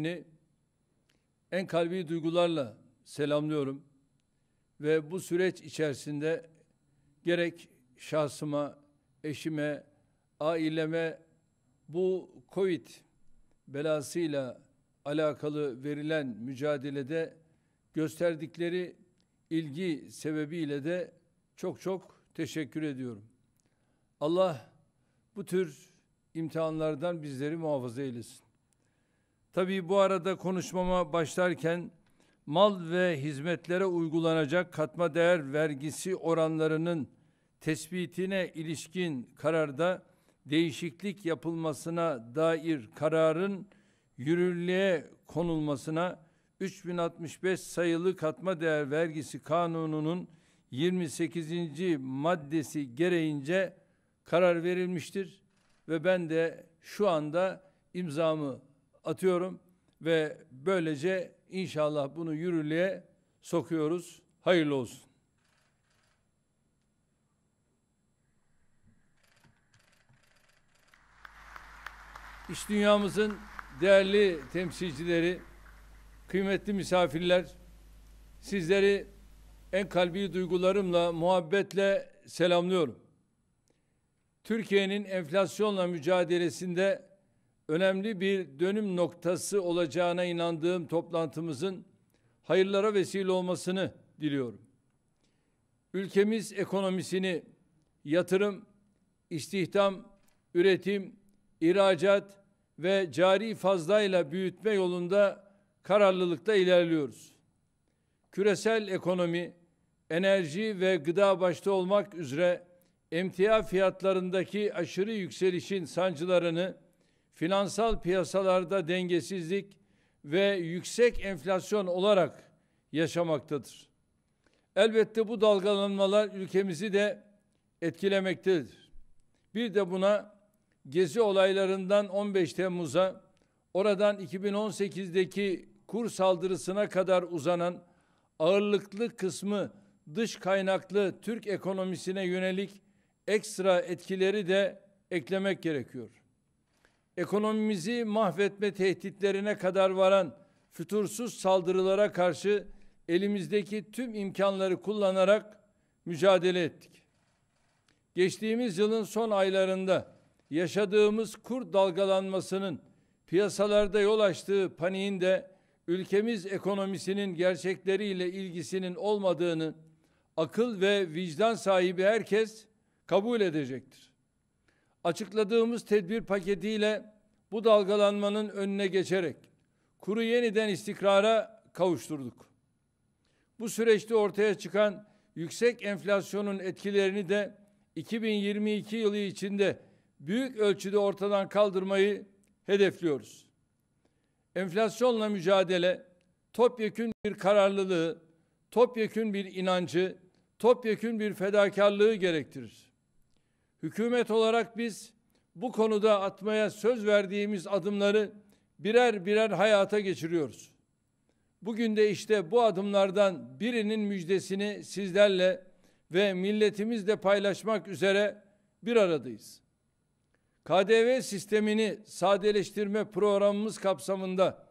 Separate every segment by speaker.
Speaker 1: Hani en kalbi duygularla selamlıyorum ve bu süreç içerisinde gerek şahsıma, eşime, aileme bu Covid belasıyla alakalı verilen mücadelede gösterdikleri ilgi sebebiyle de çok çok teşekkür ediyorum. Allah bu tür imtihanlardan bizleri muhafaza eylesin. Tabii bu arada konuşmama başlarken mal ve hizmetlere uygulanacak katma değer vergisi oranlarının tespitine ilişkin kararda değişiklik yapılmasına dair kararın yürürlüğe konulmasına 3065 sayılı katma değer vergisi kanununun 28. maddesi gereğince karar verilmiştir ve ben de şu anda imzamı atıyorum ve böylece inşallah bunu yürürlüğe sokuyoruz. Hayırlı olsun. İş dünyamızın değerli temsilcileri, kıymetli misafirler, sizleri en kalbi duygularımla, muhabbetle selamlıyorum. Türkiye'nin enflasyonla mücadelesinde önemli bir dönüm noktası olacağına inandığım toplantımızın hayırlara vesile olmasını diliyorum. Ülkemiz ekonomisini yatırım, istihdam, üretim, ihracat ve cari fazlayla büyütme yolunda kararlılıkta ilerliyoruz. Küresel ekonomi, enerji ve gıda başta olmak üzere emtia fiyatlarındaki aşırı yükselişin sancılarını finansal piyasalarda dengesizlik ve yüksek enflasyon olarak yaşamaktadır. Elbette bu dalgalanmalar ülkemizi de etkilemektedir. Bir de buna gezi olaylarından 15 Temmuz'a, oradan 2018'deki kur saldırısına kadar uzanan ağırlıklı kısmı dış kaynaklı Türk ekonomisine yönelik ekstra etkileri de eklemek gerekiyor ekonomimizi mahvetme tehditlerine kadar varan fütursuz saldırılara karşı elimizdeki tüm imkanları kullanarak mücadele ettik. Geçtiğimiz yılın son aylarında yaşadığımız kur dalgalanmasının piyasalarda yol açtığı paniğin de ülkemiz ekonomisinin gerçekleriyle ilgisinin olmadığını akıl ve vicdan sahibi herkes kabul edecektir. Açıkladığımız tedbir paketiyle bu dalgalanmanın önüne geçerek kuru yeniden istikrara kavuşturduk. Bu süreçte ortaya çıkan yüksek enflasyonun etkilerini de 2022 yılı içinde büyük ölçüde ortadan kaldırmayı hedefliyoruz. Enflasyonla mücadele topyekün bir kararlılığı, topyekün bir inancı, topyekün bir fedakarlığı gerektirir. Hükümet olarak biz bu konuda atmaya söz verdiğimiz adımları birer birer hayata geçiriyoruz. Bugün de işte bu adımlardan birinin müjdesini sizlerle ve milletimizle paylaşmak üzere bir aradayız. KDV sistemini sadeleştirme programımız kapsamında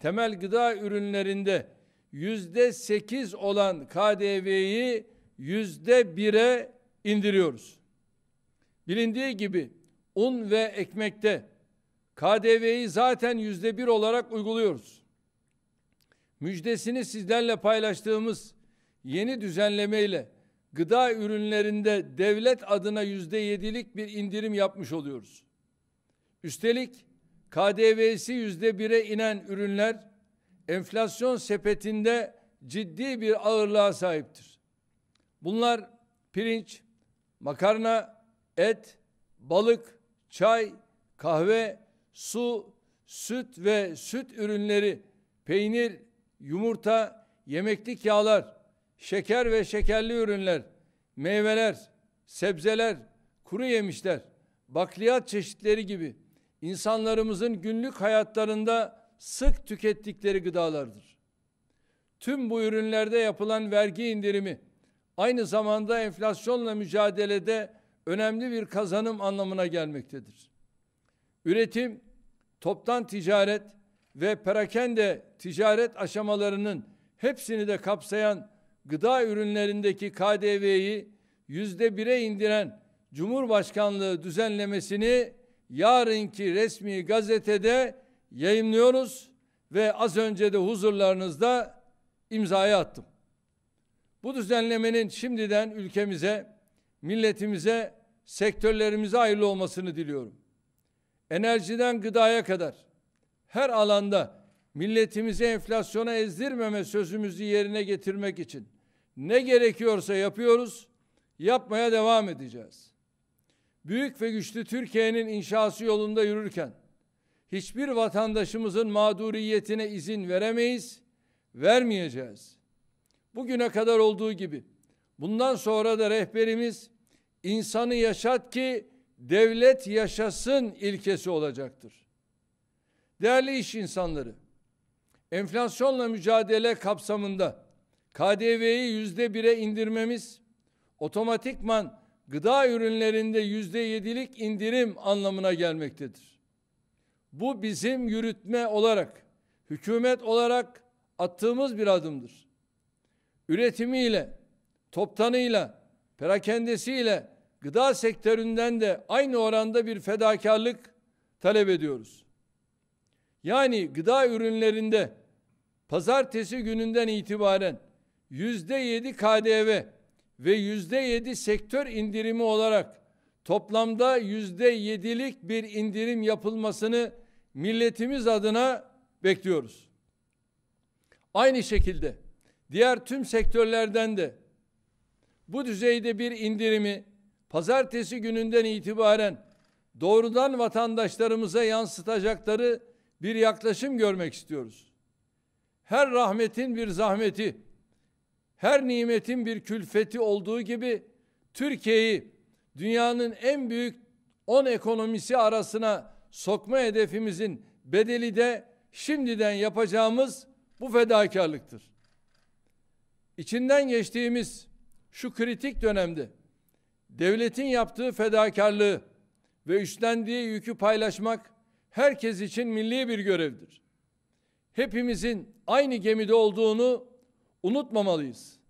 Speaker 1: temel gıda ürünlerinde yüzde sekiz olan KDV'yi yüzde bire indiriyoruz. Bilindiği gibi un ve ekmekte KDV'yi zaten yüzde bir olarak uyguluyoruz. Müjdesini sizlerle paylaştığımız yeni düzenlemeyle gıda ürünlerinde devlet adına yüzde yedilik bir indirim yapmış oluyoruz. Üstelik KDV'si yüzde bire inen ürünler enflasyon sepetinde ciddi bir ağırlığa sahiptir. Bunlar pirinç, makarna, et, balık, çay, kahve, su, süt ve süt ürünleri, peynir, yumurta, yemeklik yağlar, şeker ve şekerli ürünler, meyveler, sebzeler, kuru yemişler, bakliyat çeşitleri gibi insanlarımızın günlük hayatlarında sık tükettikleri gıdalardır. Tüm bu ürünlerde yapılan vergi indirimi aynı zamanda enflasyonla mücadelede önemli bir kazanım anlamına gelmektedir. Üretim, toptan ticaret ve perakende ticaret aşamalarının hepsini de kapsayan gıda ürünlerindeki KDV'yi yüzde bire indiren Cumhurbaşkanlığı düzenlemesini yarınki resmi gazetede yayınlıyoruz ve az önce de huzurlarınızda imzaya attım. Bu düzenlemenin şimdiden ülkemize milletimize, sektörlerimize hayırlı olmasını diliyorum. Enerjiden gıdaya kadar her alanda milletimizi enflasyona ezdirmeme sözümüzü yerine getirmek için ne gerekiyorsa yapıyoruz, yapmaya devam edeceğiz. Büyük ve güçlü Türkiye'nin inşası yolunda yürürken hiçbir vatandaşımızın mağduriyetine izin veremeyiz, vermeyeceğiz. Bugüne kadar olduğu gibi Bundan sonra da rehberimiz insanı yaşat ki devlet yaşasın ilkesi olacaktır. Değerli iş insanları, enflasyonla mücadele kapsamında KDV'yi yüzde bire indirmemiz, otomatikman gıda ürünlerinde yüzde yedilik indirim anlamına gelmektedir. Bu bizim yürütme olarak, hükümet olarak attığımız bir adımdır. Üretimiyle, toptanıyla, perakendesiyle, gıda sektöründen de aynı oranda bir fedakarlık talep ediyoruz. Yani gıda ürünlerinde pazartesi gününden itibaren yüzde yedi KDV ve yüzde yedi sektör indirimi olarak toplamda yüzde yedilik bir indirim yapılmasını milletimiz adına bekliyoruz. Aynı şekilde diğer tüm sektörlerden de bu düzeyde bir indirimi pazartesi gününden itibaren doğrudan vatandaşlarımıza yansıtacakları bir yaklaşım görmek istiyoruz. Her rahmetin bir zahmeti, her nimetin bir külfeti olduğu gibi Türkiye'yi dünyanın en büyük 10 ekonomisi arasına sokma hedefimizin bedeli de şimdiden yapacağımız bu fedakarlıktır. İçinden geçtiğimiz şu kritik dönemde devletin yaptığı fedakarlığı ve üstlendiği yükü paylaşmak herkes için milli bir görevdir. Hepimizin aynı gemide olduğunu unutmamalıyız.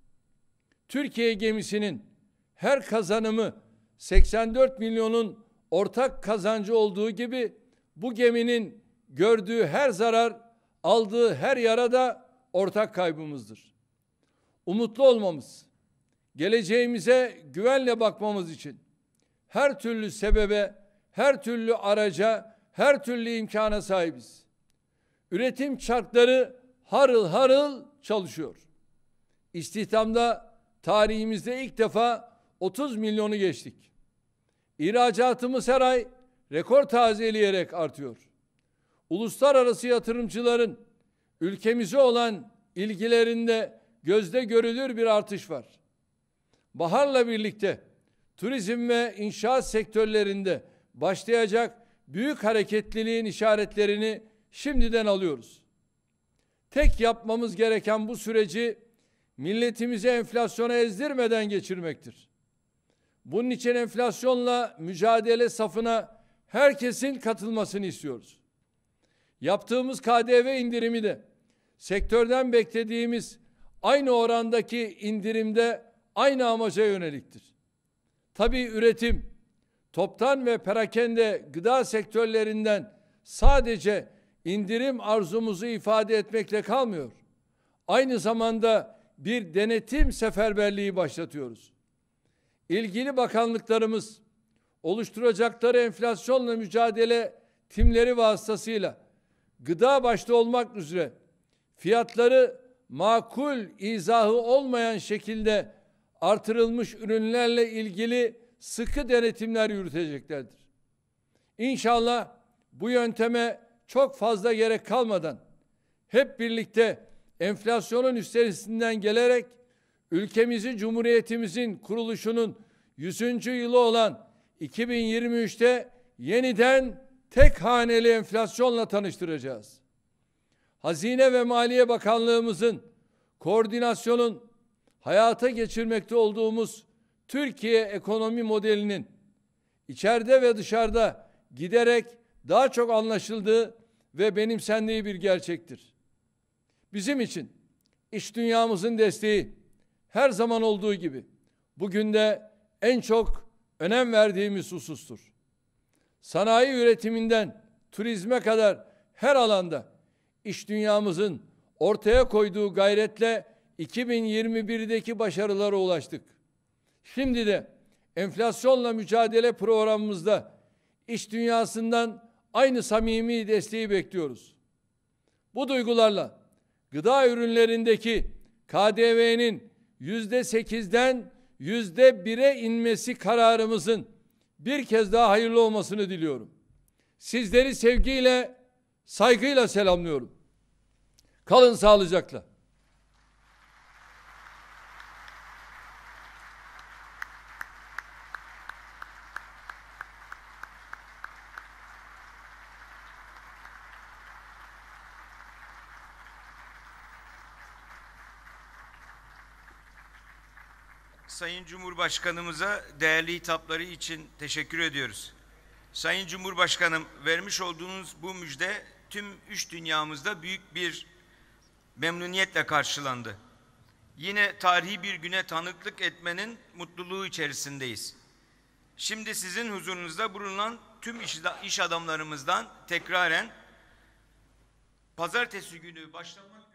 Speaker 1: Türkiye gemisinin her kazanımı 84 milyonun ortak kazancı olduğu gibi bu geminin gördüğü her zarar, aldığı her yara da ortak kaybımızdır. Umutlu olmamız geleceğimize güvenle bakmamız için her türlü sebebe, her türlü araca, her türlü imkana sahibiz. Üretim çarkları harıl harıl çalışıyor. İstihdamda tarihimizde ilk defa 30 milyonu geçtik. İhracatımız her ay rekor tazeleyerek artıyor. Uluslararası yatırımcıların ülkemize olan ilgilerinde gözde görülür bir artış var baharla birlikte turizm ve inşaat sektörlerinde başlayacak büyük hareketliliğin işaretlerini şimdiden alıyoruz. Tek yapmamız gereken bu süreci milletimizi enflasyona ezdirmeden geçirmektir. Bunun için enflasyonla mücadele safına herkesin katılmasını istiyoruz. Yaptığımız KDV indirimi de sektörden beklediğimiz aynı orandaki indirimde aynı amaca yöneliktir. Tabii üretim, toptan ve perakende gıda sektörlerinden sadece indirim arzumuzu ifade etmekle kalmıyor. Aynı zamanda bir denetim seferberliği başlatıyoruz. İlgili bakanlıklarımız oluşturacakları enflasyonla mücadele timleri vasıtasıyla gıda başta olmak üzere fiyatları makul izahı olmayan şekilde artırılmış ürünlerle ilgili sıkı denetimler yürüteceklerdir. İnşallah bu yönteme çok fazla gerek kalmadan hep birlikte enflasyonun üstesinden gelerek ülkemizi Cumhuriyetimizin kuruluşunun 100. yılı olan 2023'te yeniden tek haneli enflasyonla tanıştıracağız. Hazine ve Maliye Bakanlığımızın koordinasyonun hayata geçirmekte olduğumuz Türkiye ekonomi modelinin içeride ve dışarıda giderek daha çok anlaşıldığı ve benimsendiği bir gerçektir. Bizim için iş dünyamızın desteği her zaman olduğu gibi bugün de en çok önem verdiğimiz husustur. Sanayi üretiminden turizme kadar her alanda iş dünyamızın ortaya koyduğu gayretle 2021'deki başarılara ulaştık. Şimdi de enflasyonla mücadele programımızda iş dünyasından aynı samimi desteği bekliyoruz. Bu duygularla gıda ürünlerindeki KDV'nin yüzde sekizden yüzde bire inmesi kararımızın bir kez daha hayırlı olmasını diliyorum. Sizleri sevgiyle, saygıyla selamlıyorum. Kalın sağlıcakla. Sayın Cumhurbaşkanımıza değerli hitapları için teşekkür ediyoruz. Sayın Cumhurbaşkanım vermiş olduğunuz bu müjde tüm üç dünyamızda büyük bir memnuniyetle karşılandı. Yine tarihi bir güne tanıklık etmenin mutluluğu içerisindeyiz. Şimdi sizin huzurunuzda bulunan tüm iş adamlarımızdan tekraren pazartesi günü başlamak